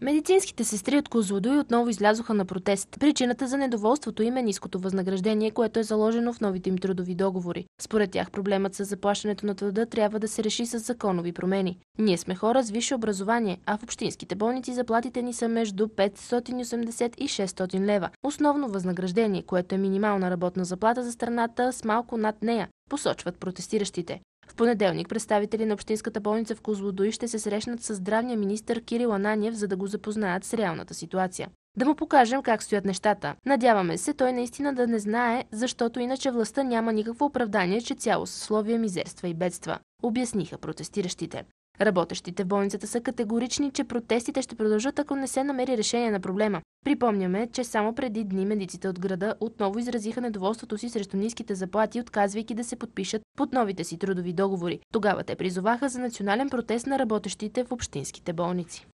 Медицинските сестри от Козлодуй отново излязоха на протест. Причината за недоволството им е ниското възнаграждение, което е заложено в новите им трудови договори. Според тях проблемът с заплащането на труда трябва да се реши с законови промени. Ние сме хора с висше образование, а в общинските болници заплатите ни са между 580 и 600 лева. Основно възнаграждение, което е минимална работна заплата за страната с малко над нея, посочват протестиращите. В понеделник представители на Общинската болница в Козлодуй ще се срещнат с здравния министр Кирил Ананиев, за да го запознаят с реалната ситуация. Да му покажем как стоят нещата. Надяваме се той наистина да не знае, защото иначе властта няма никакво оправдание, че цяло съсловие мизерства и бедства. Обясниха протестиращите. Работещите в болницата са категорични, че протестите ще продължат, ако не се намери решение на проблема. Припомняме, че само преди дни медиците от града отново изразиха недоволството си срещу ниските заплати, отказвайки да се подпишат под новите си трудови договори. Тогава те призоваха за национален протест на работещите в общинските болници.